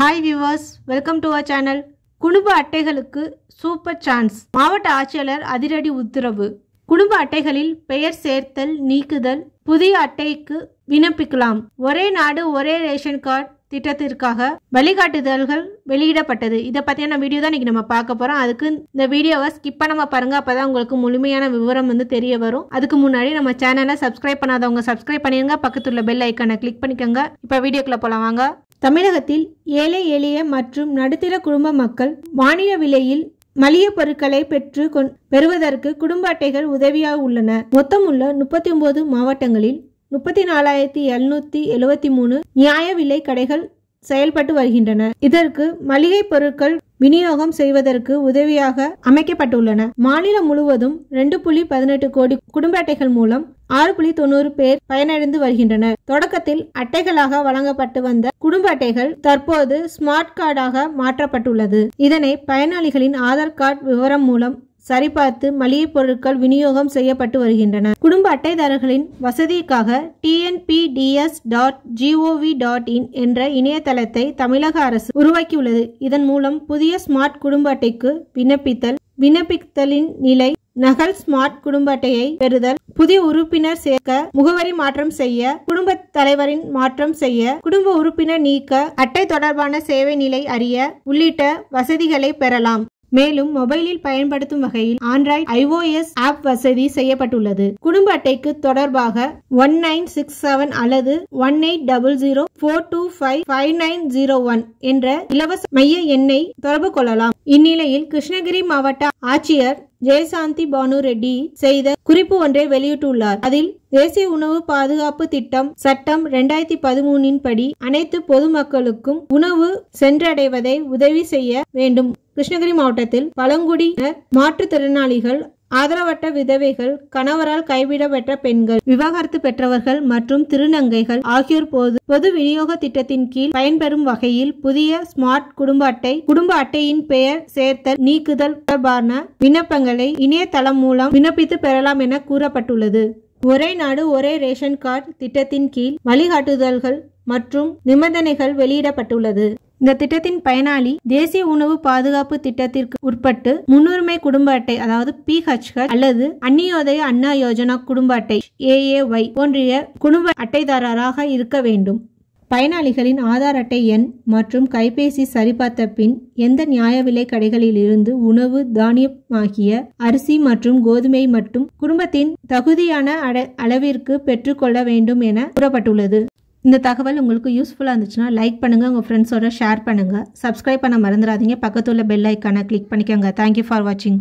hi viewers welcome to our channel குடும்ப அட்டைகளுக்கு super chance மாவட்ட ஆட்சியாளர் அதிரடி உத்தரவு குடும்ப அட்டைகளில் பெயர் சேர்த்தல் நீக்குதல் புதிய அட்டைக்கு விண்ணப்பிக்கலாம் ஒரே நாடு ஒரே ரேஷன் கார்டு திட்டத்திற்காக வழிகாட்டுதல்கள் வெளியிடப்பட்டது இதை பற்றியான வீடியோ தான் இன்றைக்கி நம்ம பார்க்க போகிறோம் அதுக்கு இந்த வீடியோவை ஸ்கிப் பண்ணாமல் பாருங்க அப்போ தான் உங்களுக்கு முழுமையான விவரம் வந்து தெரிய வரும் அதுக்கு முன்னாடி நம்ம சேனலை சப்ஸ்கிரைப் பண்ணாதவங்க சப்ஸ்கிரைப் பண்ணிடுங்க உள்ள பெல் ஐக்கானை கிளிக் பண்ணிக்கோங்க இப்போ வீடியோக்குள்ளே போகலாம் வாங்க தமிழகத்தில் ஏழை எளிய மற்றும் நடுத்தர குடும்ப மக்கள் வானில விலையில் மளிகை பொருட்களை பெற்று பெறுவதற்கு குடும்ப அட்டைகள் உதவியாக உள்ளன மொத்தமுள்ள முப்பத்தி ஒன்பது மாவட்டங்களில் முப்பத்தி நாலாயிரத்தி எழுநூத்தி எழுபத்தி மூணு நியாய விலை கடைகள் செயல்பட்டு வருகின்றன இதற்கு மளிகை பொருட்கள் விநியோகம் செய்வதற்கு உதவியாக அமைக்கப்பட்டுள்ளன மாநிலம் முழுவதும் ரெண்டு புள்ளி பதினெட்டு கோடி குடும்ப அட்டைகள் மூலம் ஆறு புள்ளி தொண்ணூறு பேர் பயனடைந்து வருகின்றனர் தொடக்கத்தில் அட்டைகளாக வழங்கப்பட்டு வந்த குடும்ப அட்டைகள் தற்போது ஸ்மார்ட் கார்டாக மாற்றப்பட்டுள்ளது இதனை பயனாளிகளின் ஆதார் கார்டு விவரம் மூலம் சரிபார்த்து மளிகைப் பொருட்கள் விநியோகம் செய்யப்பட்டு வருகின்றன குடும்ப அட்டைதாரர்களின் வசதிக்காக TNPDS dot GOV dot in என்ற இணையதளத்தை தமிழக அரசு உருவாக்கியுள்ளது இதன் மூலம் புதிய ஸ்மார்ட் குடும்ப அட்டைக்கு விண்ணப்பித்தல் விண்ணப்பித்தலின் நிலை நகல் ஸ்மார்ட் குடும்ப அட்டையை பெறுதல் புதிய உறுப்பினர் சேர்க்க முகவரி மாற்றம் செய்ய குடும்ப தலைவரின் மாற்றம் செய்ய குடும்ப உறுப்பினர் நீக்க அட்டை தொடர்பான சேவை நிலை அறிய உள்ளிட்ட வசதிகளை பெறலாம் மேலும் மொபைலில் பயன்படுத்தும் வகையில் ஆண்ட்ராய்ட் ஐஓஎஸ் ஆப் வசதி செய்யப்பட்டுள்ளது குடும்ப அட்டைக்கு தொடர்பாக ஒன் நைன் சிக்ஸ் செவன் அல்லது one eight double zero four two five five nine zero one என்ற இலவச மைய எண்ணை தொடர்பு கொள்ளலாம் இந்நிலையில் கிருஷ்ணகிரி மாவட்ட ஆட்சியர் ஜெயசாந்தி பானு ரெட்டி செய்த குறிப்பு ஒன்றை வெளியிட்டுள்ளார் அதில் தேசிய உணவு பாதுகாப்பு திட்டம் சட்டம் இரண்டாயிரத்தி பதிமூனின் படி அனைத்து பொதுமக்களுக்கும் உணவு சென்றடைவதை உதவி செய்ய வேண்டும் கிருஷ்ணகிரி மாவட்டத்தில் பழங்குடியினர் மாற்றுத்திறனாளிகள் ஆதரவற்ற விதவைகள் கணவரால் கைவிடப்பட்ட பெண்கள் விவாகரத்து பெற்றவர்கள் மற்றும் திருநங்கைகள் ஆகியோர் போது பொது விநியோக திட்டத்தின் கீழ் பயன்பெறும் வகையில் புதிய ஸ்மார்ட் குடும்ப அட்டை குடும்ப அட்டையின் பெயர் சேர்த்தல் நீக்குதல் தொடர்பான விண்ணப்பங்களை இணையதளம் மூலம் விண்ணப்பித்து பெறலாம் என கூறப்பட்டுள்ளது ஒரே நாடு ஒரே ரேஷன் கார்டு திட்டத்தின் கீழ் வழிகாட்டுதல்கள் மற்றும் நிபந்தனைகள் வெளியிடப்பட்டுள்ளது இந்த திட்டத்தின் பயனாளி தேசிய உணவு பாதுகாப்பு திட்டத்திற்கு உட்பட்டு முன்னுரிமை குடும்ப அட்டை அதாவது பிஹெச் அல்லது அந்நியோதய அண்ணா யோஜனா குடும்ப அட்டை ஏஏஒய் போன்றிய குடும்ப அட்டைதாரராக இருக்க வேண்டும் பயனாளிகளின் ஆதார் அட்டை எண் மற்றும் கைபேசி சரிபார்த்த பின் எந்த நியாய விலை கடைகளில் இருந்து உணவு தானியம் ஆகிய அரிசி மற்றும் கோதுமை மட்டும் குடும்பத்தின் தகுதியான அளவிற்கு பெற்றுக்கொள்ள வேண்டும் என கூறப்பட்டுள்ளது இந்த தகவல் உங்களுக்கு யூஸ்ஃபுல்லாக இருந்துச்சுன்னா லைக் பண்ணுங்க உங்கள் ஃப்ரெண்ட்ஸோட ஷேர் பண்ணுங்க சப்ஸ்கிரைப் பண்ண மறந்துடாதீங்க பக்கத்துள்ள பெல் ஐக்கானை கிளிக் பண்ணிக்கோங்க தேங்க்யூ ஃபார் வாட்சிங்